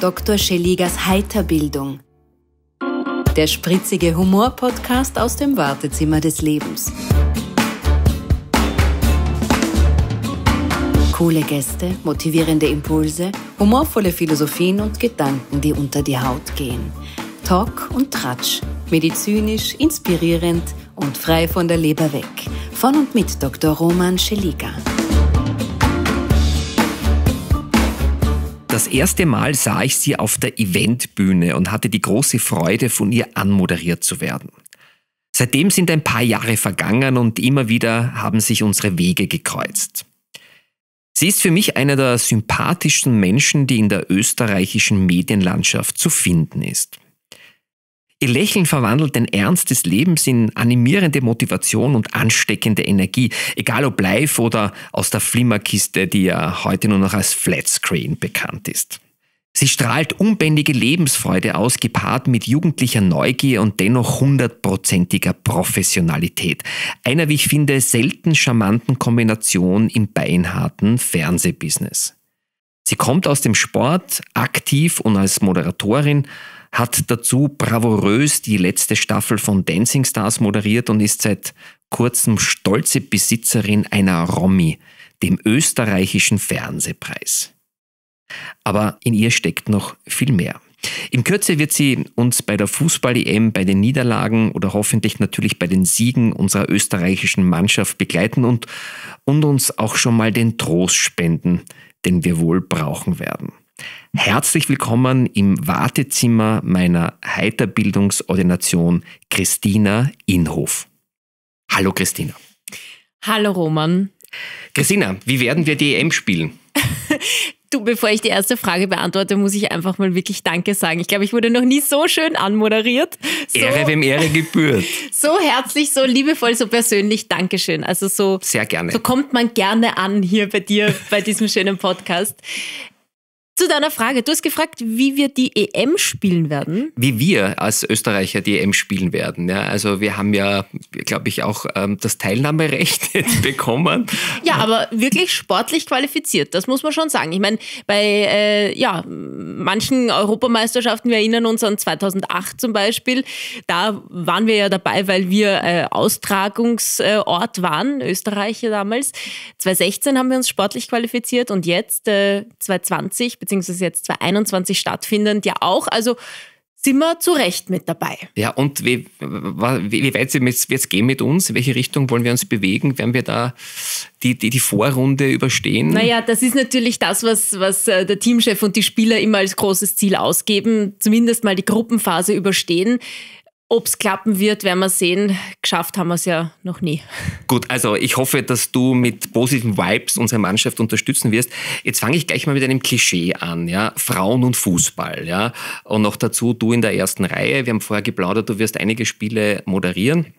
Dr. Scheligas Heiterbildung. Der spritzige Humor-Podcast aus dem Wartezimmer des Lebens. Coole Gäste, motivierende Impulse, humorvolle Philosophien und Gedanken, die unter die Haut gehen. Talk und Tratsch, medizinisch, inspirierend und frei von der Leber weg. Von und mit Dr. Roman Scheligas. Das erste Mal sah ich sie auf der Eventbühne und hatte die große Freude, von ihr anmoderiert zu werden. Seitdem sind ein paar Jahre vergangen und immer wieder haben sich unsere Wege gekreuzt. Sie ist für mich einer der sympathischsten Menschen, die in der österreichischen Medienlandschaft zu finden ist. Ihr Lächeln verwandelt den Ernst des Lebens in animierende Motivation und ansteckende Energie, egal ob live oder aus der Flimmerkiste, die ja heute nur noch als Flatscreen bekannt ist. Sie strahlt unbändige Lebensfreude aus, gepaart mit jugendlicher Neugier und dennoch hundertprozentiger Professionalität. Einer, wie ich finde, selten charmanten Kombination im beinharten Fernsehbusiness. Sie kommt aus dem Sport, aktiv und als Moderatorin, hat dazu bravourös die letzte Staffel von Dancing Stars moderiert und ist seit kurzem stolze Besitzerin einer Romy, dem österreichischen Fernsehpreis. Aber in ihr steckt noch viel mehr. In Kürze wird sie uns bei der Fußball-EM, bei den Niederlagen oder hoffentlich natürlich bei den Siegen unserer österreichischen Mannschaft begleiten und, und uns auch schon mal den Trost spenden, den wir wohl brauchen werden. Herzlich willkommen im Wartezimmer meiner Heiterbildungsordination Christina Inhof. Hallo Christina. Hallo Roman. Christina, wie werden wir die EM spielen? Du, bevor ich die erste Frage beantworte, muss ich einfach mal wirklich Danke sagen. Ich glaube, ich wurde noch nie so schön anmoderiert. So, Ehre, wem Ehre gebührt. So herzlich, so liebevoll, so persönlich. Dankeschön. Also so. Sehr gerne. So kommt man gerne an hier bei dir, bei diesem schönen Podcast zu deiner Frage. Du hast gefragt, wie wir die EM spielen werden. Wie wir als Österreicher die EM spielen werden. Ja, also wir haben ja, glaube ich, auch ähm, das Teilnahmerecht bekommen. ja, aber wirklich sportlich qualifiziert, das muss man schon sagen. Ich meine, bei äh, ja, manchen Europameisterschaften, wir erinnern uns an 2008 zum Beispiel, da waren wir ja dabei, weil wir äh, Austragungsort waren, Österreicher damals. 2016 haben wir uns sportlich qualifiziert und jetzt äh, 2020 bzw beziehungsweise jetzt 2021 stattfindend, ja auch. Also sind wir zu Recht mit dabei. Ja, und wie, wie weit wird es gehen mit uns? In welche Richtung wollen wir uns bewegen? Werden wir da die, die, die Vorrunde überstehen? Naja, das ist natürlich das, was, was äh, der Teamchef und die Spieler immer als großes Ziel ausgeben. Zumindest mal die Gruppenphase überstehen. Ob es klappen wird, werden wir sehen. Geschafft haben wir es ja noch nie. Gut, also ich hoffe, dass du mit positiven Vibes unsere Mannschaft unterstützen wirst. Jetzt fange ich gleich mal mit einem Klischee an, ja. Frauen und Fußball, ja. Und noch dazu du in der ersten Reihe. Wir haben vorher geplaudert, du wirst einige Spiele moderieren.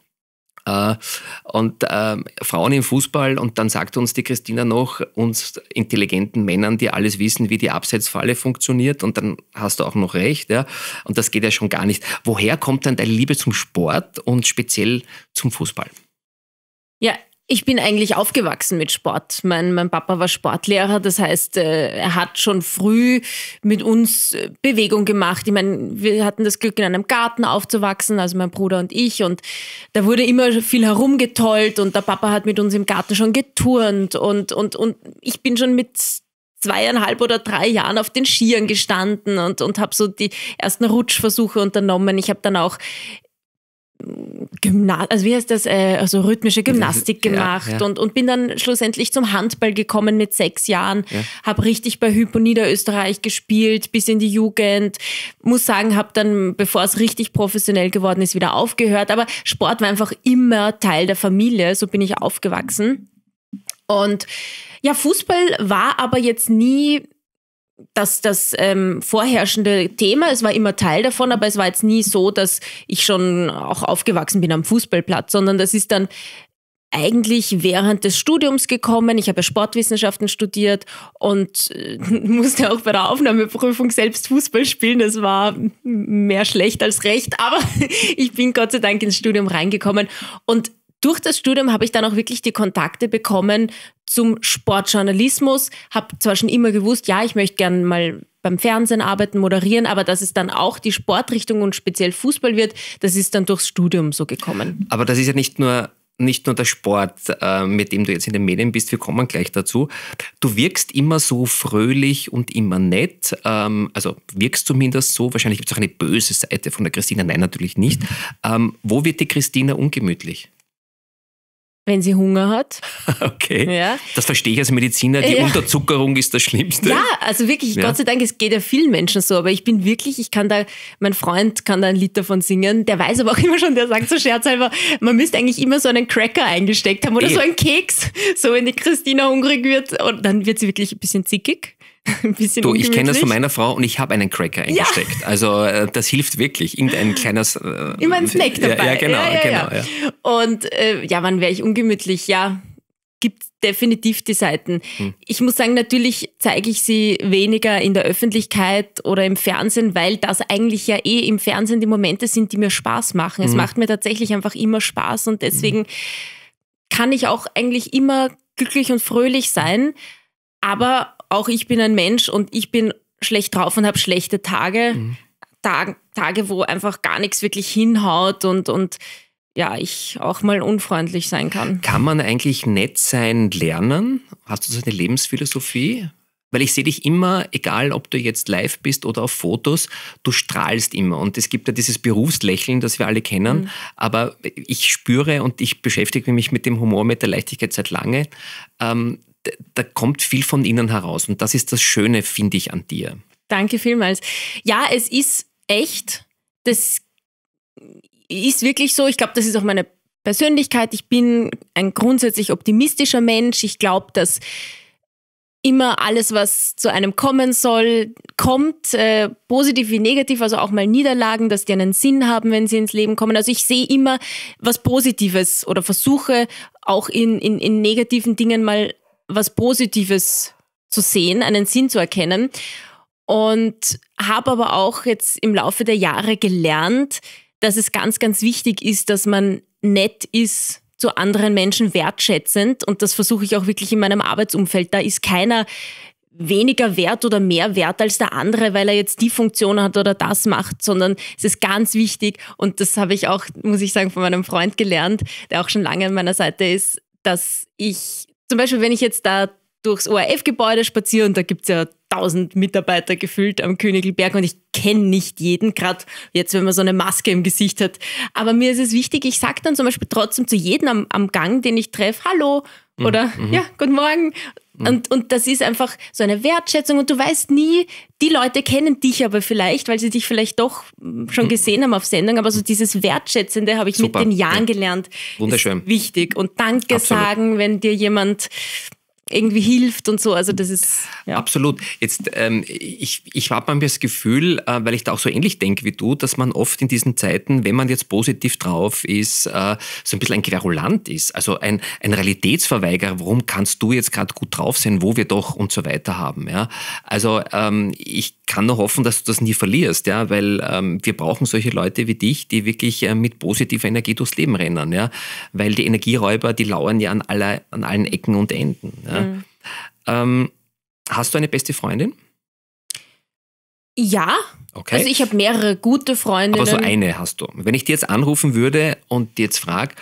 Äh, und äh, Frauen im Fußball, und dann sagt uns die Christina noch, uns intelligenten Männern, die alles wissen, wie die Abseitsfalle funktioniert, und dann hast du auch noch recht, ja. Und das geht ja schon gar nicht. Woher kommt dann deine Liebe zum Sport und speziell zum Fußball? Ja, ich bin eigentlich aufgewachsen mit Sport. Mein, mein Papa war Sportlehrer, das heißt, äh, er hat schon früh mit uns äh, Bewegung gemacht. Ich meine, wir hatten das Glück, in einem Garten aufzuwachsen, also mein Bruder und ich. Und da wurde immer viel herumgetollt und der Papa hat mit uns im Garten schon geturnt. Und, und, und ich bin schon mit zweieinhalb oder drei Jahren auf den Skiern gestanden und, und habe so die ersten Rutschversuche unternommen. Ich habe dann auch Gymna also wie heißt das, äh, also rhythmische Gymnastik gemacht ja, ja. Und, und bin dann schlussendlich zum Handball gekommen mit sechs Jahren, ja. habe richtig bei Hypo Niederösterreich gespielt, bis in die Jugend, muss sagen, habe dann, bevor es richtig professionell geworden ist, wieder aufgehört, aber Sport war einfach immer Teil der Familie, so bin ich aufgewachsen und ja, Fußball war aber jetzt nie dass das ähm, vorherrschende Thema. Es war immer Teil davon, aber es war jetzt nie so, dass ich schon auch aufgewachsen bin am Fußballplatz, sondern das ist dann eigentlich während des Studiums gekommen. Ich habe Sportwissenschaften studiert und äh, musste auch bei der Aufnahmeprüfung selbst Fußball spielen. Das war mehr schlecht als recht, aber ich bin Gott sei Dank ins Studium reingekommen und durch das Studium habe ich dann auch wirklich die Kontakte bekommen zum Sportjournalismus. Habe zwar schon immer gewusst, ja, ich möchte gerne mal beim Fernsehen arbeiten, moderieren, aber dass es dann auch die Sportrichtung und speziell Fußball wird, das ist dann durchs Studium so gekommen. Aber das ist ja nicht nur nicht nur der Sport, äh, mit dem du jetzt in den Medien bist, wir kommen gleich dazu. Du wirkst immer so fröhlich und immer nett, ähm, also wirkst zumindest so. Wahrscheinlich gibt es auch eine böse Seite von der Christina, nein, natürlich nicht. Mhm. Ähm, wo wird die Christina ungemütlich? wenn sie Hunger hat. Okay. Ja. Das verstehe ich als Mediziner. Die ja. Unterzuckerung ist das Schlimmste. Ja, also wirklich, ja. Gott sei Dank, es geht ja vielen Menschen so, aber ich bin wirklich, ich kann da, mein Freund kann da ein Lied davon singen, der weiß aber auch immer schon, der sagt so scherzhalber, man müsste eigentlich immer so einen Cracker eingesteckt haben oder Ey. Eh. so einen Keks, so wenn die Christina hungrig wird und dann wird sie wirklich ein bisschen zickig. ein bisschen Du, ich kenne das von meiner Frau und ich habe einen Cracker eingesteckt. Ja. Also äh, das hilft wirklich. Irgendein kleines... Äh, Immer ein Snack dabei. Genau, ja, ja genau. Ja, genau Und äh, ja, wann wäre ich ungemütlich? Ja, gibt definitiv die Seiten. Hm. Ich muss sagen, natürlich zeige ich sie weniger in der Öffentlichkeit oder im Fernsehen, weil das eigentlich ja eh im Fernsehen die Momente sind, die mir Spaß machen. Hm. Es macht mir tatsächlich einfach immer Spaß und deswegen hm. kann ich auch eigentlich immer glücklich und fröhlich sein. Aber auch ich bin ein Mensch und ich bin schlecht drauf und habe schlechte Tage. Mhm. Tage, Tage, wo einfach gar nichts wirklich hinhaut und, und ja, ich auch mal unfreundlich sein kann. Kann man eigentlich nett sein lernen? Hast du so eine Lebensphilosophie? Weil ich sehe dich immer, egal ob du jetzt live bist oder auf Fotos, du strahlst immer. Und es gibt ja dieses Berufslächeln, das wir alle kennen. Mhm. Aber ich spüre und ich beschäftige mich mit dem Humor, mit der Leichtigkeit seit lange, ähm, da kommt viel von innen heraus. Und das ist das Schöne, finde ich, an dir. Danke vielmals. Ja, es ist echt. Das ist wirklich so. Ich glaube, das ist auch meine Persönlichkeit. Ich bin ein grundsätzlich optimistischer Mensch. Ich glaube, dass immer alles, was zu einem kommen soll, kommt, äh, positiv wie negativ, also auch mal Niederlagen, dass die einen Sinn haben, wenn sie ins Leben kommen. Also ich sehe immer was Positives oder versuche auch in, in, in negativen Dingen mal was Positives zu sehen, einen Sinn zu erkennen. Und habe aber auch jetzt im Laufe der Jahre gelernt, dass es ganz, ganz wichtig ist, dass man nett ist zu anderen Menschen wertschätzend. Und das versuche ich auch wirklich in meinem Arbeitsumfeld. Da ist keiner weniger wert oder mehr wert als der andere, weil er jetzt die Funktion hat oder das macht, sondern es ist ganz wichtig und das habe ich auch, muss ich sagen, von meinem Freund gelernt, der auch schon lange an meiner Seite ist, dass ich zum Beispiel, wenn ich jetzt da durchs ORF-Gebäude spaziere und da gibt es ja 1000 Mitarbeiter gefühlt am Königlberg und ich kenne nicht jeden, gerade jetzt, wenn man so eine Maske im Gesicht hat. Aber mir ist es wichtig, ich sage dann zum Beispiel trotzdem zu jedem am, am Gang, den ich treffe, hallo mhm. oder mhm. ja, guten Morgen. Mhm. Und, und das ist einfach so eine Wertschätzung und du weißt nie, die Leute kennen dich aber vielleicht, weil sie dich vielleicht doch hm, schon mhm. gesehen haben auf Sendung, aber so dieses Wertschätzende habe ich Super. mit den Jahren ja. gelernt. Wunderschön. wichtig. Und Danke Absolut. sagen, wenn dir jemand irgendwie hilft und so. Also das ist ja. absolut. Jetzt ähm, ich, ich habe manchmal das Gefühl, äh, weil ich da auch so ähnlich denke wie du, dass man oft in diesen Zeiten, wenn man jetzt positiv drauf ist, äh, so ein bisschen ein Querulant ist, also ein, ein Realitätsverweigerer. Warum kannst du jetzt gerade gut drauf sein, wo wir doch und so weiter haben? Ja, also ähm, ich kann nur hoffen, dass du das nie verlierst, ja, weil ähm, wir brauchen solche Leute wie dich, die wirklich äh, mit positiver Energie durchs Leben rennen, ja, weil die Energieräuber, die lauern ja an aller, an allen Ecken und Enden. Ja? Hm. Ähm, hast du eine beste Freundin? Ja. Okay. Also ich habe mehrere gute Freundinnen. Aber so eine hast du. Wenn ich dir jetzt anrufen würde und dir jetzt frage,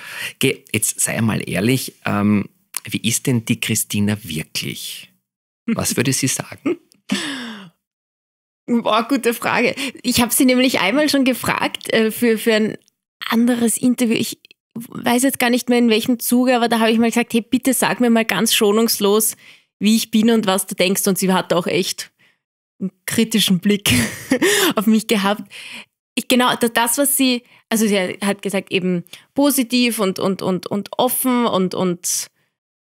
jetzt sei mal ehrlich, ähm, wie ist denn die Christina wirklich? Was würde sie sagen? Boah, gute Frage. Ich habe sie nämlich einmal schon gefragt äh, für, für ein anderes Interview. Ich, weiß jetzt gar nicht mehr in welchem Zuge, aber da habe ich mal gesagt, hey, bitte sag mir mal ganz schonungslos, wie ich bin und was du denkst. Und sie hat auch echt einen kritischen Blick auf mich gehabt. Ich, genau, das, was sie, also sie hat gesagt, eben positiv und, und, und, und offen und, und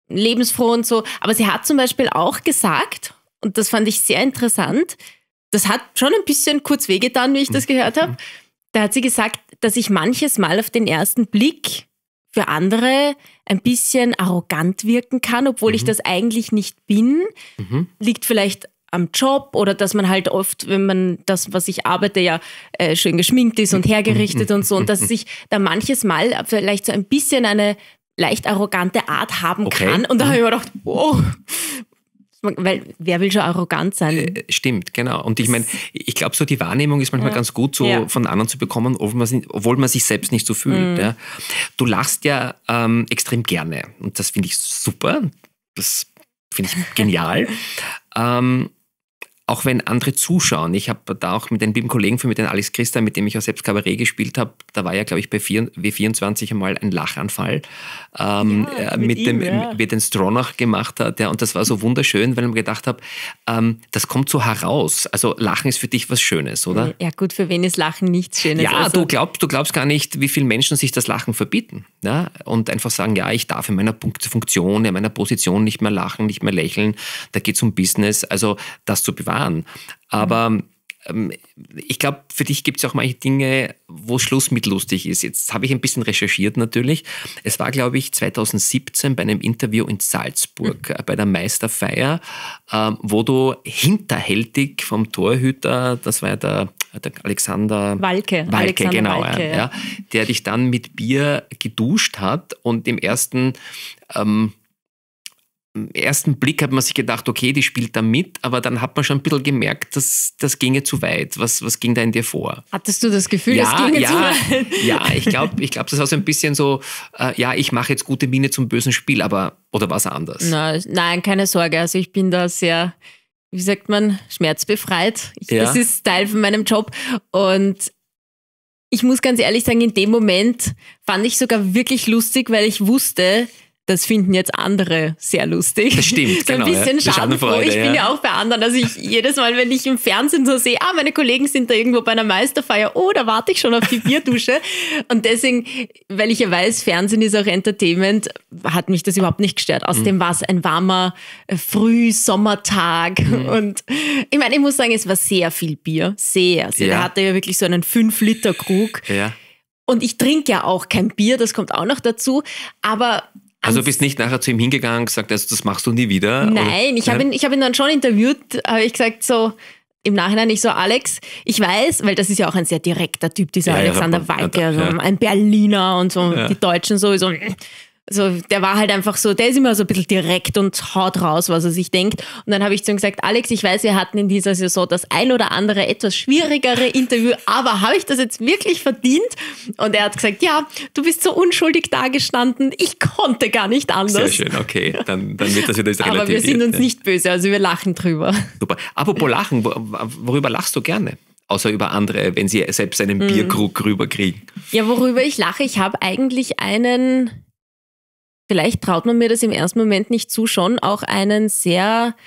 lebensfroh und so. Aber sie hat zum Beispiel auch gesagt, und das fand ich sehr interessant, das hat schon ein bisschen kurz wehgetan, wie ich das gehört mhm. habe. Da hat sie gesagt, dass ich manches Mal auf den ersten Blick für andere ein bisschen arrogant wirken kann, obwohl mhm. ich das eigentlich nicht bin. Mhm. Liegt vielleicht am Job oder dass man halt oft, wenn man das, was ich arbeite, ja äh, schön geschminkt ist und mhm. hergerichtet und so und dass ich da manches Mal vielleicht so ein bisschen eine leicht arrogante Art haben okay. kann. Und da habe ich mir gedacht, wow, oh, weil wer will schon arrogant sein? Äh, stimmt, genau. Und ich meine, ich glaube, so die Wahrnehmung ist manchmal ja. ganz gut, so ja. von anderen zu bekommen, obwohl man, obwohl man, sich selbst nicht so fühlt. Mhm. Ja. Du lachst ja ähm, extrem gerne und das finde ich super. Das finde ich genial. ähm, auch wenn andere zuschauen. Ich habe da auch mit den lieben Kollegen für mit dem Alex Christa, mit dem ich auch selbst Kabarett gespielt habe, da war ja, glaube ich, bei W24 einmal ein Lachanfall, ähm, ja, äh, mit, mit ihm, dem, ja. wie den Stronach gemacht hat. Ja, und das war so wunderschön, weil ich mir gedacht habe, ähm, das kommt so heraus. Also Lachen ist für dich was Schönes, oder? Ja, gut, für wen ist Lachen nichts Schönes? Ja, also. du, glaubst, du glaubst gar nicht, wie viele Menschen sich das Lachen verbieten. Ja? Und einfach sagen, ja, ich darf in meiner Funktion, in meiner Position nicht mehr lachen, nicht mehr lächeln. Da geht es um Business. Also das zu bewahren Jahren. Aber ähm, ich glaube, für dich gibt es auch manche Dinge, wo Schluss mit lustig ist. Jetzt habe ich ein bisschen recherchiert natürlich. Es war, glaube ich, 2017 bei einem Interview in Salzburg, mhm. bei der Meisterfeier, ähm, wo du hinterhältig vom Torhüter, das war ja der, der Alexander Walke, Walke Alexander genau, Walke, ja, ja. der dich dann mit Bier geduscht hat und im ersten ähm, ersten Blick hat man sich gedacht, okay, die spielt da mit, aber dann hat man schon ein bisschen gemerkt, dass das ginge zu weit. Was, was ging da in dir vor? Hattest du das Gefühl, ja, das ginge ja, zu weit? Ja, ich glaube, ich glaub, das war so ein bisschen so, äh, ja, ich mache jetzt gute Miene zum bösen Spiel, aber oder was anders? Na, nein, keine Sorge. Also ich bin da sehr, wie sagt man, schmerzbefreit. Ich, ja. Das ist Teil von meinem Job. Und ich muss ganz ehrlich sagen, in dem Moment fand ich sogar wirklich lustig, weil ich wusste, das finden jetzt andere sehr lustig. Das stimmt, so ein genau. Ein bisschen ja. Schadenfreude. Ich bin ja. auch bei anderen. Also ich jedes Mal, wenn ich im Fernsehen so sehe, ah, meine Kollegen sind da irgendwo bei einer Meisterfeier, oh, da warte ich schon auf die Bierdusche. Und deswegen, weil ich ja weiß, Fernsehen ist auch Entertainment, hat mich das überhaupt nicht gestört. Außerdem mhm. war es ein warmer äh, Frühsommertag. Mhm. Und ich meine, ich muss sagen, es war sehr viel Bier. Sehr, sehr. Ja. Da hatte ja wirklich so einen 5-Liter-Krug. Ja. Und ich trinke ja auch kein Bier, das kommt auch noch dazu. Aber also du bist nicht nachher zu ihm hingegangen und gesagt, also das machst du nie wieder? Nein, oder? ich habe ihn, hab ihn dann schon interviewt, habe ich gesagt so, im Nachhinein nicht so, Alex, ich weiß, weil das ist ja auch ein sehr direkter Typ, dieser ja, Alexander ja, Walker, also ja. ein Berliner und so, die Deutschen sowieso, also der war halt einfach so, der ist immer so ein bisschen direkt und haut raus, was er sich denkt. Und dann habe ich zu ihm gesagt, Alex, ich weiß, wir hatten in dieser Saison das ein oder andere etwas schwierigere Interview, aber habe ich das jetzt wirklich verdient? Und er hat gesagt, ja, du bist so unschuldig dagestanden, ich konnte gar nicht anders. Sehr schön, okay, dann, dann wird das wieder relativiert. aber wir sind uns nicht böse, also wir lachen drüber. Super. Apropos Lachen, worüber lachst du gerne? außer über andere, wenn sie selbst einen mhm. Bierkrug rüberkriegen. Ja, worüber ich lache, ich habe eigentlich einen vielleicht traut man mir das im ersten Moment nicht zu, schon auch einen sehr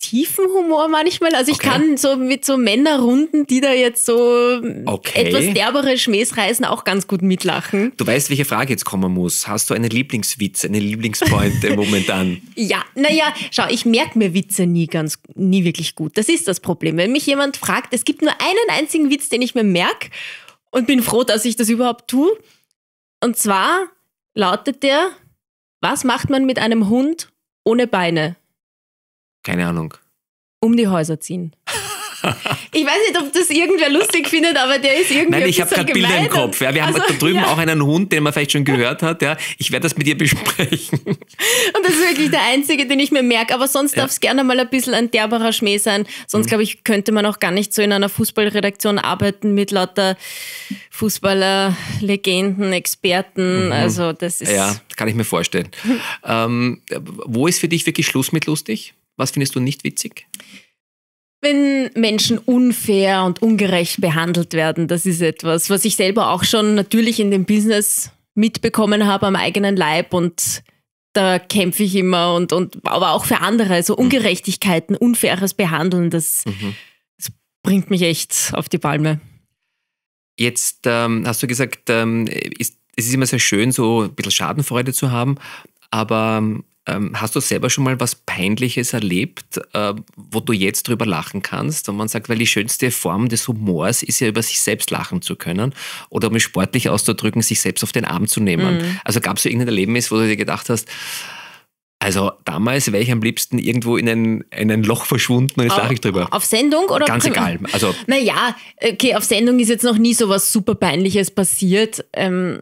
tiefen Humor manchmal. Also ich okay. kann so mit so Männerrunden, die da jetzt so okay. etwas derbere Schmähs reißen, auch ganz gut mitlachen. Du weißt, welche Frage jetzt kommen muss. Hast du einen Lieblingswitz, eine Lieblingspointe momentan? Ja, naja, schau, ich merke mir Witze nie ganz, nie wirklich gut. Das ist das Problem. Wenn mich jemand fragt, es gibt nur einen einzigen Witz, den ich mir merke und bin froh, dass ich das überhaupt tue. Und zwar lautet der, was macht man mit einem Hund ohne Beine? Keine Ahnung. Um die Häuser ziehen. Ich weiß nicht, ob das irgendwer lustig findet, aber der ist irgendwie. Nein, ich habe gerade Bilder im Kopf. Ja, wir also, haben da drüben ja. auch einen Hund, den man vielleicht schon gehört hat. Ja, ich werde das mit dir besprechen. Und das ist wirklich der einzige, den ich mir merke. Aber sonst ja. darf es gerne mal ein bisschen ein derberer Schmäh sein. Sonst, mhm. glaube ich, könnte man auch gar nicht so in einer Fußballredaktion arbeiten mit lauter Fußballer, Legenden, Experten. Mhm. Also, das ist. Ja, kann ich mir vorstellen. ähm, wo ist für dich wirklich Schluss mit lustig? Was findest du nicht witzig? Wenn Menschen unfair und ungerecht behandelt werden, das ist etwas, was ich selber auch schon natürlich in dem Business mitbekommen habe am eigenen Leib und da kämpfe ich immer und, und aber auch für andere. Also mhm. Ungerechtigkeiten, unfaires Behandeln, das, mhm. das bringt mich echt auf die Palme. Jetzt ähm, hast du gesagt, ähm, ist, es ist immer sehr schön, so ein bisschen Schadenfreude zu haben, aber ähm, ähm, hast du selber schon mal was Peinliches erlebt, äh, wo du jetzt drüber lachen kannst? Und man sagt, weil die schönste Form des Humors ist ja über sich selbst lachen zu können oder um es sportlich auszudrücken, sich selbst auf den Arm zu nehmen. Mhm. Also gab es so irgendein Erlebnis, wo du dir gedacht hast, also damals wäre ich am liebsten irgendwo in ein, in ein Loch verschwunden und jetzt lache ich drüber. Auf Sendung oder? Ganz egal. Also, naja, okay, auf Sendung ist jetzt noch nie so was super Peinliches passiert. Ähm,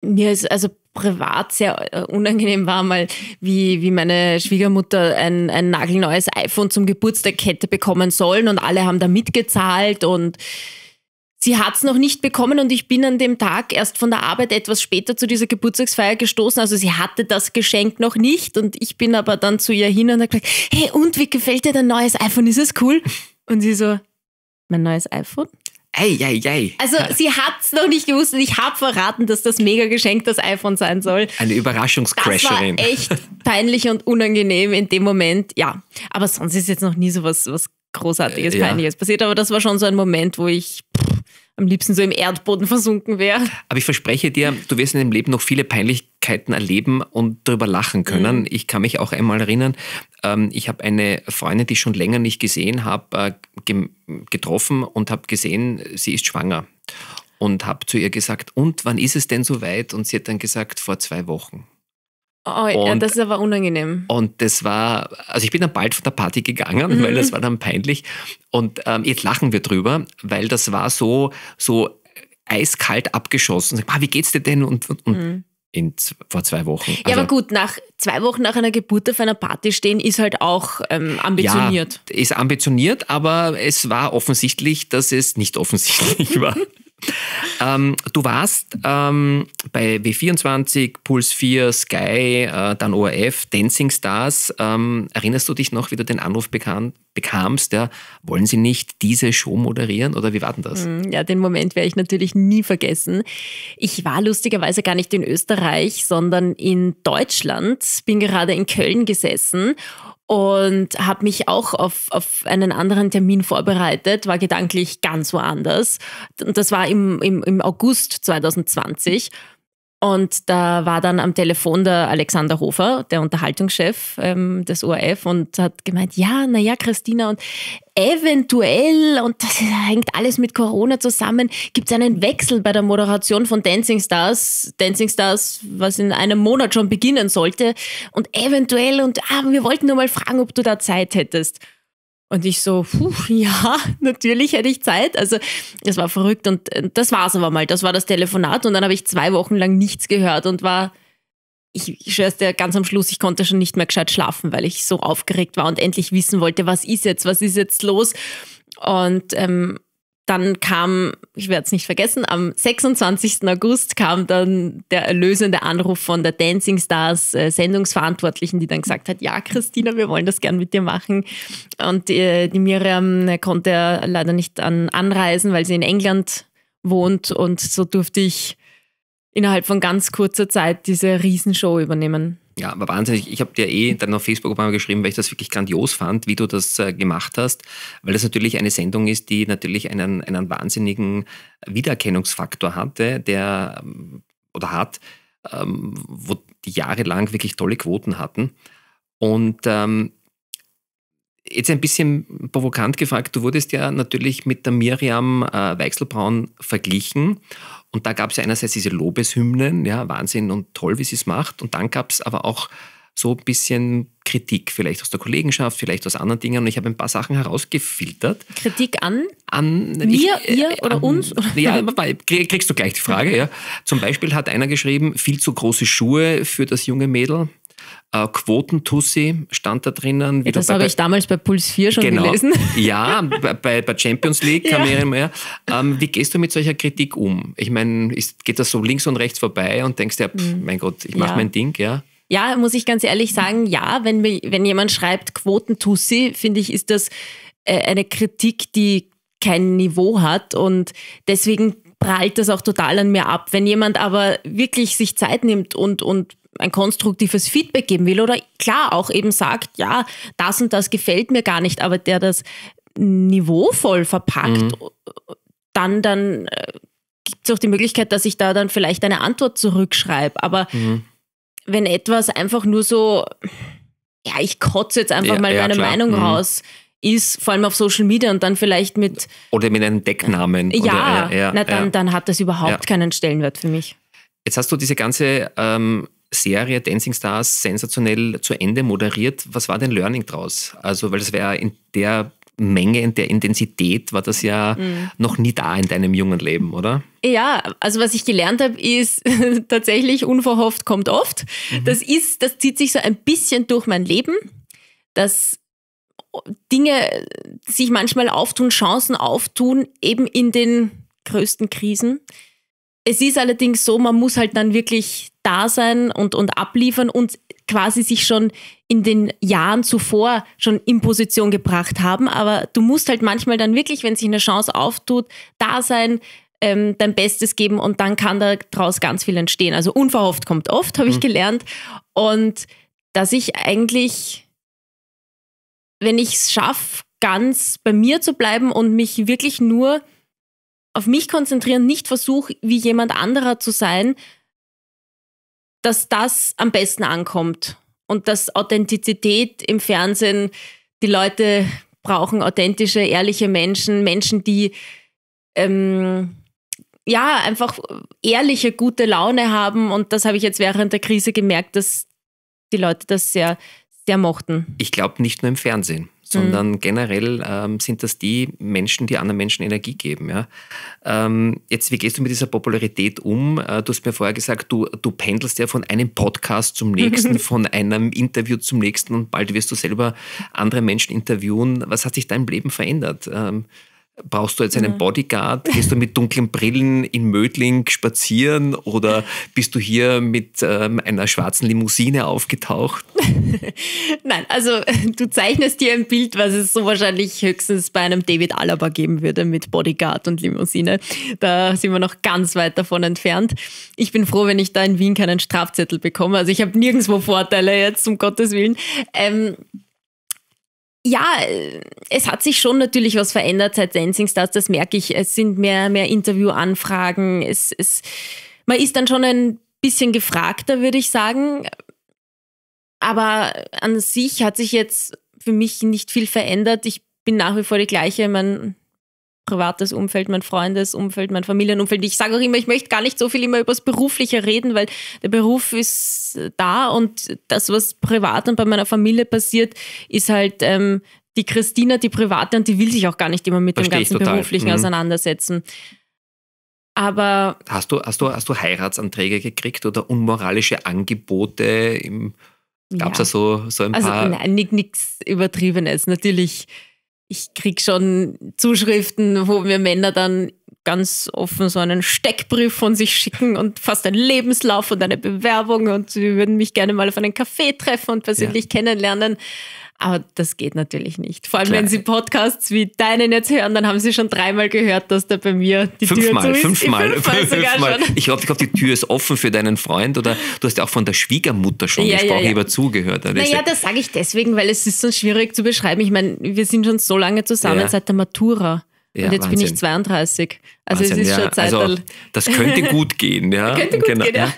mir ist also privat sehr äh, unangenehm war mal, wie, wie meine Schwiegermutter ein, ein nagelneues iPhone zum Geburtstag hätte bekommen sollen und alle haben da mitgezahlt und sie hat es noch nicht bekommen und ich bin an dem Tag erst von der Arbeit etwas später zu dieser Geburtstagsfeier gestoßen. Also sie hatte das Geschenk noch nicht und ich bin aber dann zu ihr hin und habe gesagt, hey und, wie gefällt dir dein neues iPhone? Ist es cool? Und sie so, mein neues iPhone? Ei, ei, ei. Also sie hat es noch nicht gewusst und ich habe verraten, dass das Mega-Geschenk das iPhone sein soll. Eine Überraschungscrasherin. Das war echt peinlich und unangenehm in dem Moment, ja. Aber sonst ist jetzt noch nie so was, was Großartiges, äh, ja. Peinliches passiert. Aber das war schon so ein Moment, wo ich... Pff, am liebsten so im Erdboden versunken wäre. Aber ich verspreche dir, du wirst in deinem Leben noch viele Peinlichkeiten erleben und darüber lachen können. Mhm. Ich kann mich auch einmal erinnern, ähm, ich habe eine Freundin, die ich schon länger nicht gesehen habe, äh, getroffen und habe gesehen, sie ist schwanger. Und habe zu ihr gesagt, und wann ist es denn soweit? Und sie hat dann gesagt, vor zwei Wochen. Oh, und, das ist aber unangenehm. Und das war, also ich bin dann bald von der Party gegangen, mhm. weil das war dann peinlich. Und ähm, jetzt lachen wir drüber, weil das war so, so eiskalt abgeschossen. Ah, wie geht's dir denn? Und, und, und mhm. in, vor zwei Wochen. Also, ja, aber also gut, nach zwei Wochen nach einer Geburt auf einer Party stehen ist halt auch ähm, ambitioniert. Ja, ist ambitioniert, aber es war offensichtlich, dass es nicht offensichtlich war. Ähm, du warst ähm, bei W24, Puls 4, Sky, äh, dann ORF, Dancing Stars. Ähm, erinnerst du dich noch, wie du den Anruf bekam, bekamst? Ja, wollen Sie nicht diese Show moderieren oder wie war denn das? Mm, ja, den Moment werde ich natürlich nie vergessen. Ich war lustigerweise gar nicht in Österreich, sondern in Deutschland. Bin gerade in Köln gesessen und habe mich auch auf, auf einen anderen Termin vorbereitet, war gedanklich ganz woanders. Und das war im, im, im August 2020. Und da war dann am Telefon der Alexander Hofer, der Unterhaltungschef ähm, des ORF, und hat gemeint, ja, naja, Christina, und eventuell, und das hängt alles mit Corona zusammen, gibt es einen Wechsel bei der Moderation von Dancing Stars, Dancing Stars, was in einem Monat schon beginnen sollte, und eventuell, und ah, wir wollten nur mal fragen, ob du da Zeit hättest. Und ich so, puh, ja, natürlich hätte ich Zeit. Also es war verrückt und äh, das war es aber mal. Das war das Telefonat und dann habe ich zwei Wochen lang nichts gehört und war, ich, ich schwör's dir, ganz am Schluss, ich konnte schon nicht mehr gescheit schlafen, weil ich so aufgeregt war und endlich wissen wollte, was ist jetzt, was ist jetzt los. Und ähm, dann kam, ich werde es nicht vergessen, am 26. August kam dann der erlösende Anruf von der Dancing Stars äh, Sendungsverantwortlichen, die dann gesagt hat, ja Christina, wir wollen das gern mit dir machen. Und äh, die Miriam äh, konnte leider nicht an, anreisen, weil sie in England wohnt und so durfte ich innerhalb von ganz kurzer Zeit diese Riesenshow übernehmen. Ja, aber wahnsinnig. Ich habe dir eh dann auf Facebook mal geschrieben, weil ich das wirklich grandios fand, wie du das äh, gemacht hast, weil das natürlich eine Sendung ist, die natürlich einen, einen wahnsinnigen Wiedererkennungsfaktor hatte, der ähm, oder hat, ähm, wo die jahrelang wirklich tolle Quoten hatten. Und ähm, jetzt ein bisschen provokant gefragt, du wurdest ja natürlich mit der Miriam äh, Weichselbraun verglichen und da gab es ja einerseits diese Lobeshymnen, ja, Wahnsinn und toll, wie sie es macht. Und dann gab es aber auch so ein bisschen Kritik, vielleicht aus der Kollegenschaft, vielleicht aus anderen Dingen. Und ich habe ein paar Sachen herausgefiltert. Kritik an? An mir, ich, äh, ihr oder an, uns? Ja, kriegst du gleich die Frage. Ja. Zum Beispiel hat einer geschrieben, viel zu große Schuhe für das junge Mädel. Äh, Quotentussi stand da drinnen. Ja, das habe ich damals bei Puls 4 schon genau. gelesen. Ja, bei, bei Champions League kam ja. immer Ähm, wie gehst du mit solcher Kritik um? Ich meine, geht das so links und rechts vorbei und denkst dir, pff, mhm. mein Gott, ich mache ja. mein Ding, ja? Ja, muss ich ganz ehrlich sagen, ja, wenn, wenn jemand schreibt Quotentussi, finde ich, ist das äh, eine Kritik, die kein Niveau hat und deswegen prallt das auch total an mir ab. Wenn jemand aber wirklich sich Zeit nimmt und, und ein konstruktives Feedback geben will oder klar auch eben sagt, ja, das und das gefällt mir gar nicht, aber der das niveauvoll verpackt, mhm. dann, dann äh, gibt es auch die Möglichkeit, dass ich da dann vielleicht eine Antwort zurückschreibe. Aber mhm. wenn etwas einfach nur so, ja, ich kotze jetzt einfach ja, mal ja, meine klar. Meinung mhm. raus, ist, vor allem auf Social Media und dann vielleicht mit. Oder mit einem Decknamen. Ja, oder, ja, na, dann, dann hat das überhaupt keinen Stellenwert für mich. Jetzt hast du diese ganze ähm, Serie Dancing Stars sensationell zu Ende moderiert. Was war denn Learning draus? Also, weil es wäre in der Menge, in der Intensität war das ja mhm. noch nie da in deinem jungen Leben, oder? Ja, also was ich gelernt habe, ist tatsächlich unverhofft kommt oft. Mhm. Das ist, das zieht sich so ein bisschen durch mein Leben, dass Dinge sich manchmal auftun, Chancen auftun, eben in den größten Krisen. Es ist allerdings so, man muss halt dann wirklich da sein und, und abliefern und quasi sich schon in den Jahren zuvor schon in Position gebracht haben. Aber du musst halt manchmal dann wirklich, wenn sich eine Chance auftut, da sein, ähm, dein Bestes geben und dann kann daraus ganz viel entstehen. Also unverhofft kommt oft, habe ich hm. gelernt. Und dass ich eigentlich, wenn ich es schaffe, ganz bei mir zu bleiben und mich wirklich nur auf mich konzentrieren, nicht versuche, wie jemand anderer zu sein, dass das am besten ankommt und dass Authentizität im Fernsehen, die Leute brauchen authentische, ehrliche Menschen, Menschen, die ähm, ja einfach ehrliche, gute Laune haben und das habe ich jetzt während der Krise gemerkt, dass die Leute das sehr, sehr mochten. Ich glaube nicht nur im Fernsehen. Mhm. sondern mhm. generell ähm, sind das die Menschen, die anderen Menschen Energie geben. Ja? Ähm, jetzt, wie gehst du mit dieser Popularität um? Äh, du hast mir vorher gesagt, du, du pendelst ja von einem Podcast zum nächsten, von einem Interview zum nächsten und bald wirst du selber andere Menschen interviewen. Was hat sich deinem Leben verändert? Ähm, Brauchst du jetzt einen mhm. Bodyguard? Gehst du mit dunklen Brillen in Mödling spazieren oder bist du hier mit ähm, einer schwarzen Limousine aufgetaucht? Nein, also du zeichnest dir ein Bild, was es so wahrscheinlich höchstens bei einem David Alaba geben würde mit Bodyguard und Limousine. Da sind wir noch ganz weit davon entfernt. Ich bin froh, wenn ich da in Wien keinen Strafzettel bekomme. Also ich habe nirgendwo Vorteile jetzt, um Gottes Willen. Ähm, ja, es hat sich schon natürlich was verändert seit Dancing Stars, das merke ich. Es sind mehr, mehr Interviewanfragen. Es, es, man ist dann schon ein bisschen gefragter, würde ich sagen. Aber an sich hat sich jetzt für mich nicht viel verändert. Ich bin nach wie vor die gleiche. Man privates Umfeld, mein Freundesumfeld, mein Familienumfeld. Ich sage auch immer, ich möchte gar nicht so viel immer über das Berufliche reden, weil der Beruf ist da und das, was privat und bei meiner Familie passiert, ist halt ähm, die Christina, die Private, und die will sich auch gar nicht immer mit Verstehe dem ganzen Beruflichen mhm. auseinandersetzen. Aber. Hast du, hast, du, hast du Heiratsanträge gekriegt oder unmoralische Angebote Gab es ja. da so, so ein also, paar... Nein, nichts Übertriebenes. Natürlich ich krieg schon Zuschriften, wo mir Männer dann ganz offen so einen Steckbrief von sich schicken und fast einen Lebenslauf und eine Bewerbung und sie würden mich gerne mal auf einen Kaffee treffen und persönlich ja. kennenlernen. Aber das geht natürlich nicht. Vor allem, Klar. wenn sie Podcasts wie deinen jetzt hören, dann haben sie schon dreimal gehört, dass da bei mir die fünfmal, Tür zu ist. Fünfmal, fünfmal, fünfmal. Ich glaube, ich glaub, die Tür ist offen für deinen Freund oder du hast ja auch von der Schwiegermutter schon ja, gesprochen, ja, ja. zugehört. Naja, das sage ich deswegen, weil es ist so schwierig zu beschreiben. Ich meine, wir sind schon so lange zusammen, ja. seit der Matura. Ja, und jetzt Wahnsinn. bin ich 32. Also Wahnsinn, es ist ja. schon Zeit. Also, das könnte gut gehen, ja. könnte gut genau. gehen, ja.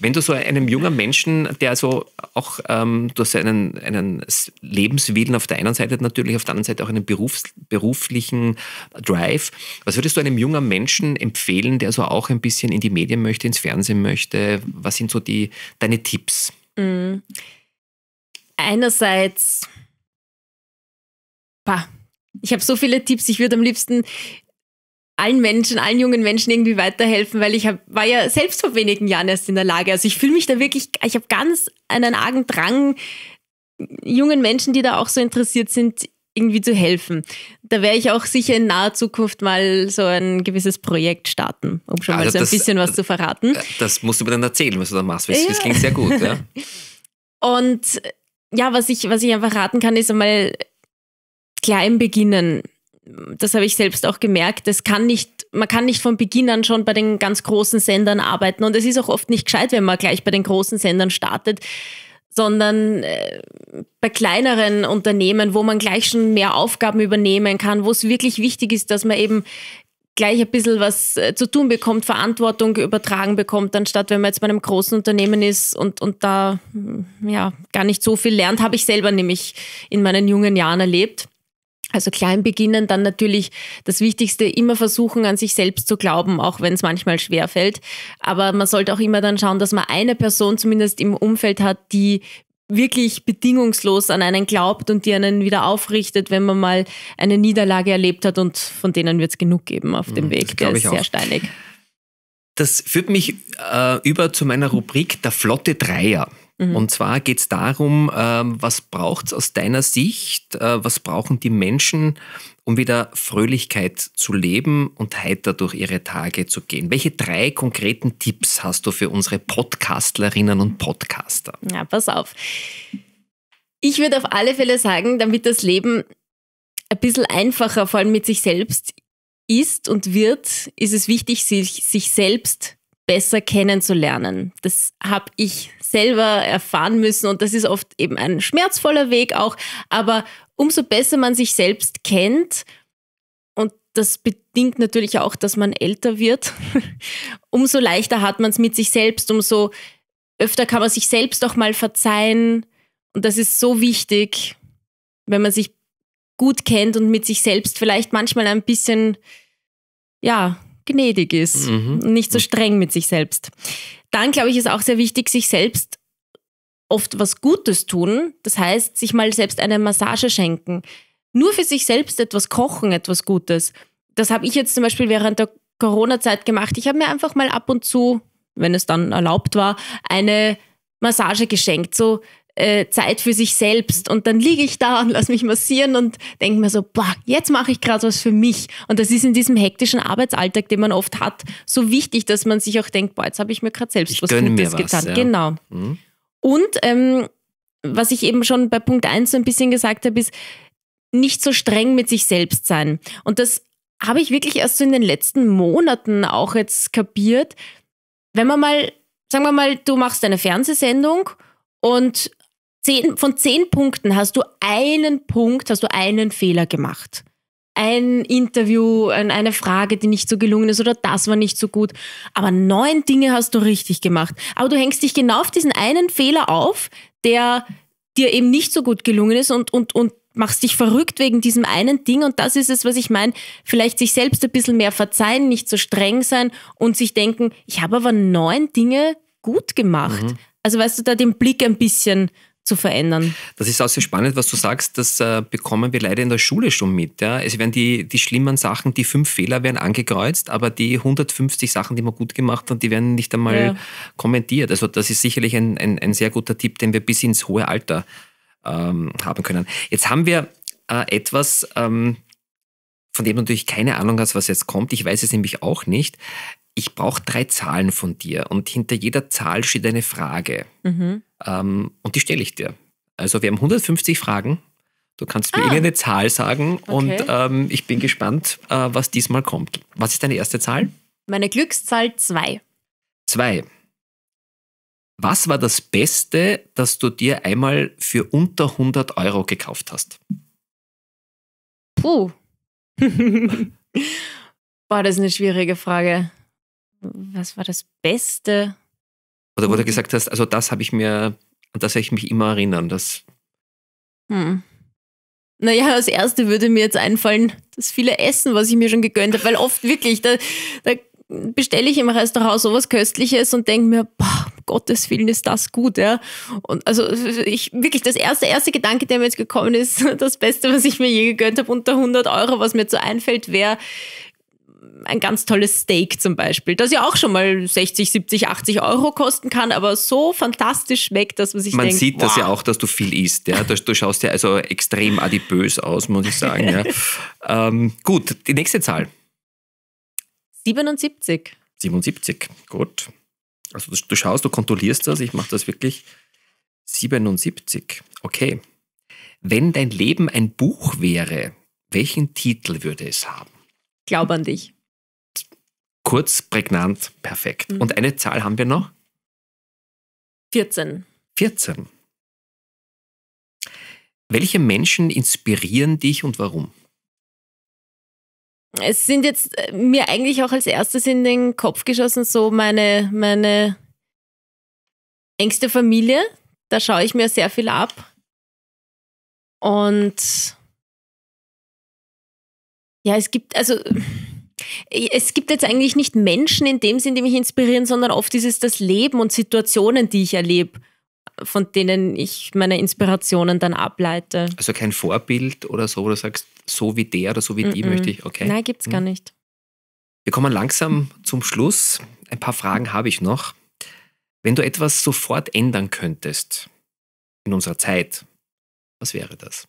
Wenn du so einem jungen Menschen, der so also auch ähm, du hast einen, Lebenswillen auf der einen Seite natürlich, auf der anderen Seite auch einen Berufs-, beruflichen Drive, was würdest du einem jungen Menschen empfehlen, der so auch ein bisschen in die Medien möchte, ins Fernsehen möchte? Was sind so die deine Tipps? Mhm. Einerseits, bah, ich habe so viele Tipps, ich würde am liebsten allen Menschen, allen jungen Menschen irgendwie weiterhelfen, weil ich hab, war ja selbst vor wenigen Jahren erst in der Lage. Also ich fühle mich da wirklich, ich habe ganz einen argen Drang, jungen Menschen, die da auch so interessiert sind, irgendwie zu helfen. Da werde ich auch sicher in naher Zukunft mal so ein gewisses Projekt starten, um schon also mal so ein das, bisschen was äh, zu verraten. Äh, das musst du mir dann erzählen, was du da machst. Das, ja. das klingt sehr gut. Ja. Und ja, was ich, was ich einfach raten kann, ist einmal klein beginnen. Das habe ich selbst auch gemerkt. Das kann nicht, man kann nicht von Beginn an schon bei den ganz großen Sendern arbeiten. Und es ist auch oft nicht gescheit, wenn man gleich bei den großen Sendern startet, sondern äh, bei kleineren Unternehmen, wo man gleich schon mehr Aufgaben übernehmen kann, wo es wirklich wichtig ist, dass man eben gleich ein bisschen was äh, zu tun bekommt, Verantwortung übertragen bekommt, anstatt wenn man jetzt bei einem großen Unternehmen ist und, und da hm, ja, gar nicht so viel lernt, habe ich selber nämlich in meinen jungen Jahren erlebt. Also klein beginnen, dann natürlich das Wichtigste, immer versuchen, an sich selbst zu glauben, auch wenn es manchmal schwer fällt. Aber man sollte auch immer dann schauen, dass man eine Person zumindest im Umfeld hat, die wirklich bedingungslos an einen glaubt und die einen wieder aufrichtet, wenn man mal eine Niederlage erlebt hat und von denen wird es genug geben auf dem hm, Weg. Der ist sehr auch. steinig. Das führt mich äh, über zu meiner Rubrik der flotte Dreier. Mhm. Und zwar geht es darum, ähm, was braucht es aus deiner Sicht, äh, was brauchen die Menschen, um wieder Fröhlichkeit zu leben und heiter durch ihre Tage zu gehen. Welche drei konkreten Tipps hast du für unsere Podcastlerinnen und Podcaster? Ja, pass auf. Ich würde auf alle Fälle sagen, damit das Leben ein bisschen einfacher, vor allem mit sich selbst ist und wird, ist es wichtig, sich, sich selbst besser kennenzulernen. Das habe ich selber erfahren müssen und das ist oft eben ein schmerzvoller Weg auch, aber umso besser man sich selbst kennt und das bedingt natürlich auch, dass man älter wird, umso leichter hat man es mit sich selbst, umso öfter kann man sich selbst auch mal verzeihen und das ist so wichtig, wenn man sich gut kennt und mit sich selbst vielleicht manchmal ein bisschen ja, gnädig ist mhm. nicht so mhm. streng mit sich selbst. Dann, glaube ich, ist auch sehr wichtig, sich selbst oft was Gutes tun. Das heißt, sich mal selbst eine Massage schenken. Nur für sich selbst etwas kochen, etwas Gutes. Das habe ich jetzt zum Beispiel während der Corona-Zeit gemacht. Ich habe mir einfach mal ab und zu, wenn es dann erlaubt war, eine Massage geschenkt. So äh, Zeit für sich selbst. Und dann liege ich da und lass mich massieren und denke mir so, boah, jetzt mache ich gerade was für mich. Und das ist in diesem hektischen Arbeitsalltag, den man oft hat, so wichtig, dass man sich auch denkt, boah, jetzt habe ich mir gerade selbst ich was Gutes was, getan. Ja. Genau. Mhm. Und ähm, was ich eben schon bei Punkt 1 so ein bisschen gesagt habe, ist, nicht so streng mit sich selbst sein. Und das habe ich wirklich erst so in den letzten Monaten auch jetzt kapiert. Wenn man mal, sagen wir mal, du machst eine Fernsehsendung und zehn, von zehn Punkten hast du einen Punkt, hast du einen Fehler gemacht. Ein Interview, eine Frage, die nicht so gelungen ist oder das war nicht so gut. Aber neun Dinge hast du richtig gemacht. Aber du hängst dich genau auf diesen einen Fehler auf, der dir eben nicht so gut gelungen ist und, und, und machst dich verrückt wegen diesem einen Ding. Und das ist es, was ich meine. Vielleicht sich selbst ein bisschen mehr verzeihen, nicht so streng sein und sich denken, ich habe aber neun Dinge gut gemacht. Mhm. Also weißt du, da den Blick ein bisschen zu verändern. Das ist auch sehr spannend, was du sagst. Das äh, bekommen wir leider in der Schule schon mit. Ja? Es werden die, die schlimmen Sachen, die fünf Fehler werden angekreuzt, aber die 150 Sachen, die man gut gemacht hat, die werden nicht einmal ja. kommentiert. Also das ist sicherlich ein, ein, ein, sehr guter Tipp, den wir bis ins hohe Alter ähm, haben können. Jetzt haben wir äh, etwas, ähm, von dem du natürlich keine Ahnung hast, was jetzt kommt. Ich weiß es nämlich auch nicht. Ich brauche drei Zahlen von dir und hinter jeder Zahl steht eine Frage. Mhm. Ähm, und die stelle ich dir. Also wir haben 150 Fragen. Du kannst ah. mir irgendeine Zahl sagen okay. und ähm, ich bin gespannt, äh, was diesmal kommt. Was ist deine erste Zahl? Meine Glückszahl 2. 2. Was war das Beste, das du dir einmal für unter 100 Euro gekauft hast? Puh. Boah, das ist eine schwierige Frage. Was war das Beste? Oder wo mhm. du gesagt hast, also das habe ich mir, an das werde ich mich immer erinnern. Das hm. Naja, das erste würde mir jetzt einfallen, das viele Essen, was ich mir schon gegönnt habe, weil oft wirklich, da, da bestelle ich im Restaurant sowas Köstliches und denke mir, boah, um Gottes Willen ist das gut, ja. Und also ich wirklich, das erste, erste Gedanke, der mir jetzt gekommen ist, das Beste, was ich mir je gegönnt habe, unter 100 Euro, was mir jetzt so einfällt, wäre ein ganz tolles Steak zum Beispiel, das ja auch schon mal 60, 70, 80 Euro kosten kann, aber so fantastisch schmeckt, dass man sich man denkt, sieht wow. das ja auch, dass du viel isst. Ja? Du, du schaust ja also extrem adipös aus, muss ich sagen. Ja? ähm, gut, die nächste Zahl. 77. 77, gut. Also du, du schaust, du kontrollierst das, ich mache das wirklich. 77, okay. Wenn dein Leben ein Buch wäre, welchen Titel würde es haben? Glaub an dich. Kurz, prägnant, perfekt. Mhm. Und eine Zahl haben wir noch? 14. 14. Welche Menschen inspirieren dich und warum? Es sind jetzt äh, mir eigentlich auch als erstes in den Kopf geschossen, so meine, meine engste Familie. Da schaue ich mir sehr viel ab. Und ja, es gibt, also äh, es gibt jetzt eigentlich nicht Menschen in dem Sinn, die mich inspirieren, sondern oft ist es das Leben und Situationen, die ich erlebe, von denen ich meine Inspirationen dann ableite. Also kein Vorbild oder so, wo du sagst, so wie der oder so wie mm -mm. die möchte ich, okay. Nein, gibt es gar hm. nicht. Wir kommen langsam zum Schluss. Ein paar Fragen habe ich noch. Wenn du etwas sofort ändern könntest in unserer Zeit, was wäre das?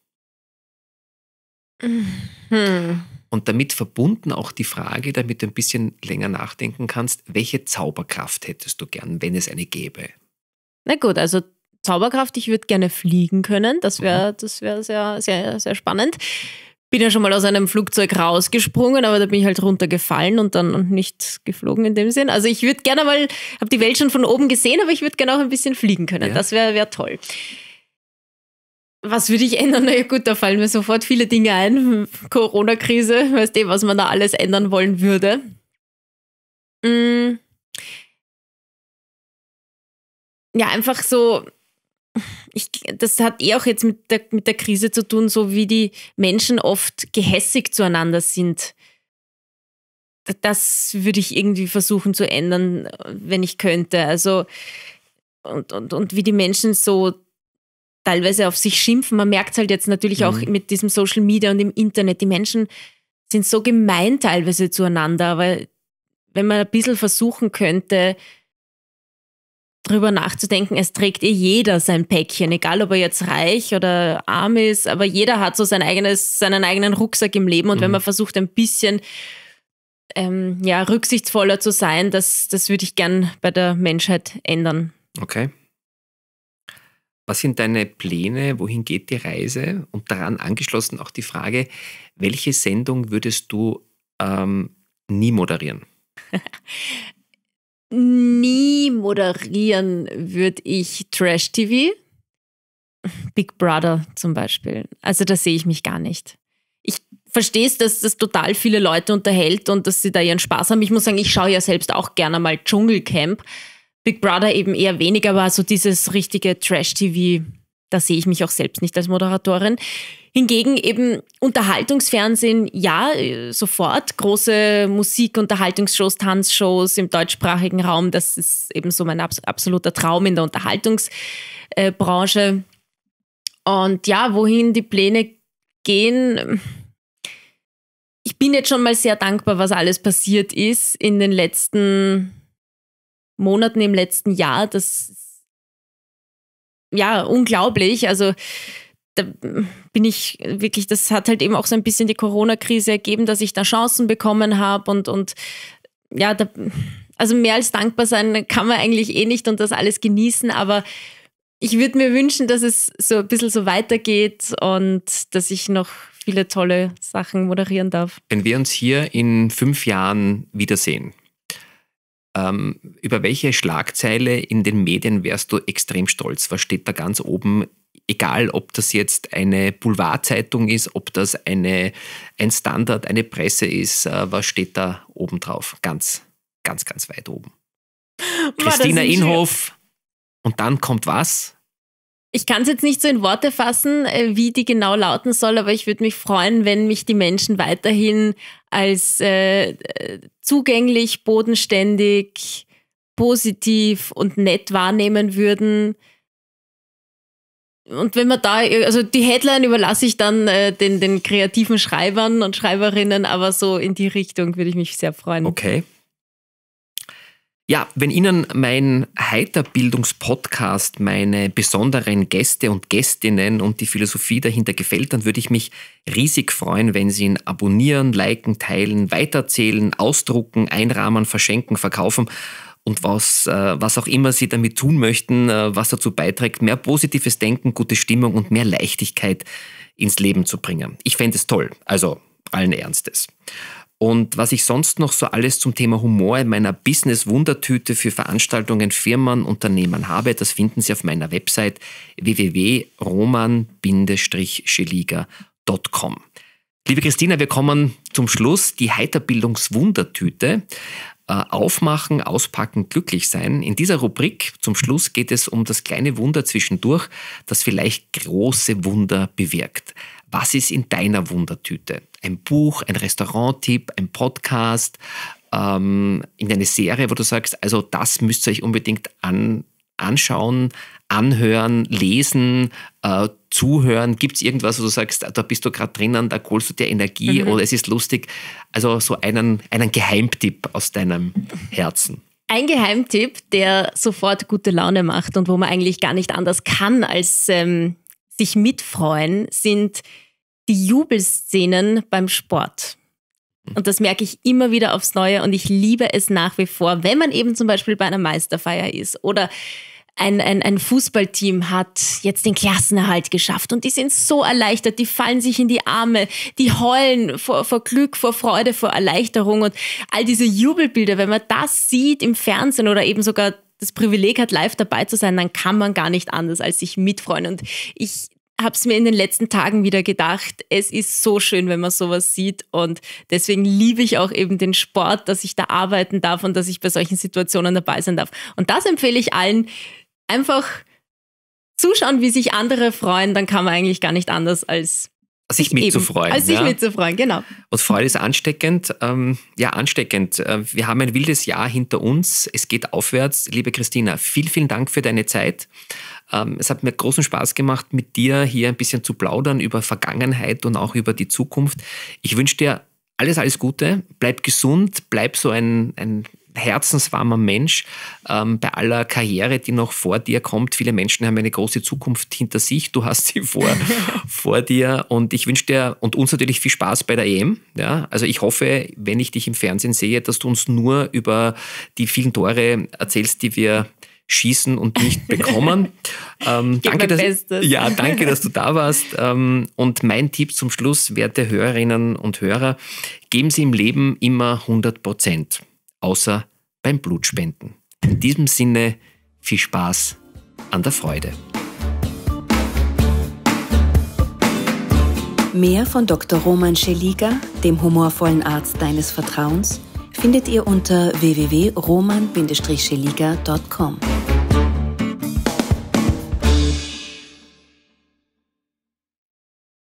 Hm. Und damit verbunden auch die Frage, damit du ein bisschen länger nachdenken kannst, welche Zauberkraft hättest du gern, wenn es eine gäbe? Na gut, also Zauberkraft, ich würde gerne fliegen können. Das wäre mhm. wär sehr, sehr, sehr spannend. Bin ja schon mal aus einem Flugzeug rausgesprungen, aber da bin ich halt runtergefallen und dann nicht geflogen in dem Sinn. Also ich würde gerne mal, habe die Welt schon von oben gesehen, aber ich würde gerne auch ein bisschen fliegen können. Ja. Das wäre wär toll was würde ich ändern? Na ja gut, da fallen mir sofort viele Dinge ein. Corona-Krise, weißt du, eh, was man da alles ändern wollen würde. Mm. Ja, einfach so, ich, das hat eh auch jetzt mit der, mit der Krise zu tun, so wie die Menschen oft gehässig zueinander sind. Das würde ich irgendwie versuchen zu ändern, äh, wenn ich könnte. Also, und, und, und wie die Menschen so teilweise auf sich schimpfen. Man merkt es halt jetzt natürlich mhm. auch mit diesem Social Media und im Internet. Die Menschen sind so gemein teilweise zueinander, weil wenn man ein bisschen versuchen könnte, drüber nachzudenken, es trägt eh jeder sein Päckchen, egal ob er jetzt reich oder arm ist, aber jeder hat so sein eigenes, seinen eigenen Rucksack im Leben und mhm. wenn man versucht, ein bisschen ähm, ja, rücksichtsvoller zu sein, das, das würde ich gern bei der Menschheit ändern. Okay. Was sind deine Pläne? Wohin geht die Reise? Und daran angeschlossen auch die Frage, welche Sendung würdest du ähm, nie moderieren? nie moderieren würde ich Trash-TV. Big Brother zum Beispiel. Also da sehe ich mich gar nicht. Ich verstehe es, dass das total viele Leute unterhält und dass sie da ihren Spaß haben. Ich muss sagen, ich schaue ja selbst auch gerne mal Dschungelcamp. Big Brother eben eher weniger war, so dieses richtige Trash-TV, da sehe ich mich auch selbst nicht als Moderatorin. Hingegen eben Unterhaltungsfernsehen, ja, sofort. Große Musik, Unterhaltungsshows, Tanzshows im deutschsprachigen Raum, das ist eben so mein absoluter Traum in der Unterhaltungsbranche. Äh, Und ja, wohin die Pläne gehen, ich bin jetzt schon mal sehr dankbar, was alles passiert ist in den letzten Monaten im letzten Jahr. Das ist ja unglaublich. Also da bin ich wirklich, das hat halt eben auch so ein bisschen die Corona-Krise ergeben, dass ich da Chancen bekommen habe und, und ja, da, also mehr als dankbar sein kann man eigentlich eh nicht und das alles genießen, aber ich würde mir wünschen, dass es so ein bisschen so weitergeht und dass ich noch viele tolle Sachen moderieren darf. Wenn wir uns hier in fünf Jahren wiedersehen, ähm, über welche Schlagzeile in den Medien wärst du extrem stolz? Was steht da ganz oben? Egal, ob das jetzt eine Boulevardzeitung ist, ob das eine, ein Standard, eine Presse ist, äh, was steht da oben drauf? Ganz, ganz, ganz weit oben. Christina Inhof. Und dann kommt was? Ich kann es jetzt nicht so in Worte fassen, äh, wie die genau lauten soll, aber ich würde mich freuen, wenn mich die Menschen weiterhin als äh, äh, zugänglich, bodenständig, positiv und nett wahrnehmen würden. Und wenn man da, also die Headline überlasse ich dann äh, den, den kreativen Schreibern und Schreiberinnen, aber so in die Richtung würde ich mich sehr freuen. Okay. Ja, wenn Ihnen mein Heiterbildungspodcast, meine besonderen Gäste und Gästinnen und die Philosophie dahinter gefällt, dann würde ich mich riesig freuen, wenn Sie ihn abonnieren, liken, teilen, weiterzählen, ausdrucken, einrahmen, verschenken, verkaufen und was, äh, was auch immer Sie damit tun möchten, äh, was dazu beiträgt, mehr positives Denken, gute Stimmung und mehr Leichtigkeit ins Leben zu bringen. Ich fände es toll, also allen Ernstes. Und was ich sonst noch so alles zum Thema Humor in meiner Business-Wundertüte für Veranstaltungen, Firmen, Unternehmen habe, das finden Sie auf meiner Website wwwroman scheligercom Liebe Christina, wir kommen zum Schluss. Die Heiterbildungswundertüte. Äh, aufmachen, auspacken, glücklich sein. In dieser Rubrik zum Schluss geht es um das kleine Wunder zwischendurch, das vielleicht große Wunder bewirkt. Was ist in deiner Wundertüte? Ein Buch, ein Restauranttipp, ein Podcast, ähm, in eine Serie, wo du sagst, also das müsst ihr euch unbedingt an, anschauen, anhören, lesen, äh, zuhören? Gibt es irgendwas, wo du sagst, da bist du gerade drinnen, da holst du dir Energie mhm. oder es ist lustig? Also so einen, einen Geheimtipp aus deinem Herzen. Ein Geheimtipp, der sofort gute Laune macht und wo man eigentlich gar nicht anders kann, als ähm, sich mitfreuen, sind die Jubelszenen beim Sport. Hm. Und das merke ich immer wieder aufs Neue und ich liebe es nach wie vor, wenn man eben zum Beispiel bei einer Meisterfeier ist oder ein, ein, ein Fußballteam hat jetzt den Klassenerhalt geschafft und die sind so erleichtert, die fallen sich in die Arme, die heulen vor, vor Glück, vor Freude, vor Erleichterung und all diese Jubelbilder, wenn man das sieht im Fernsehen oder eben sogar das Privileg hat, live dabei zu sein, dann kann man gar nicht anders, als sich mitfreuen. Und ich habe es mir in den letzten Tagen wieder gedacht, es ist so schön, wenn man sowas sieht und deswegen liebe ich auch eben den Sport, dass ich da arbeiten darf und dass ich bei solchen Situationen dabei sein darf. Und das empfehle ich allen, einfach zuschauen, wie sich andere freuen, dann kann man eigentlich gar nicht anders als sich mitzufreuen. also sich ja. mitzufreuen, genau. Und Freude ist ansteckend. Ähm, ja, ansteckend. Äh, wir haben ein wildes Jahr hinter uns. Es geht aufwärts. Liebe Christina, vielen, vielen Dank für deine Zeit. Ähm, es hat mir großen Spaß gemacht, mit dir hier ein bisschen zu plaudern über Vergangenheit und auch über die Zukunft. Ich wünsche dir alles, alles Gute. Bleib gesund. Bleib so ein, ein herzenswarmer Mensch ähm, bei aller Karriere, die noch vor dir kommt. Viele Menschen haben eine große Zukunft hinter sich. Du hast sie vor, vor dir. Und ich wünsche dir und uns natürlich viel Spaß bei der EM. Ja? Also ich hoffe, wenn ich dich im Fernsehen sehe, dass du uns nur über die vielen Tore erzählst, die wir schießen und nicht bekommen. ähm, danke, dass, ja, danke, dass du da warst. Ähm, und mein Tipp zum Schluss, werte Hörerinnen und Hörer, geben Sie im Leben immer 100 Prozent außer beim Blutspenden. In diesem Sinne viel Spaß an der Freude. Mehr von Dr. Roman Scheliger, dem humorvollen Arzt deines Vertrauens, findet ihr unter www.roman-scheliga.com.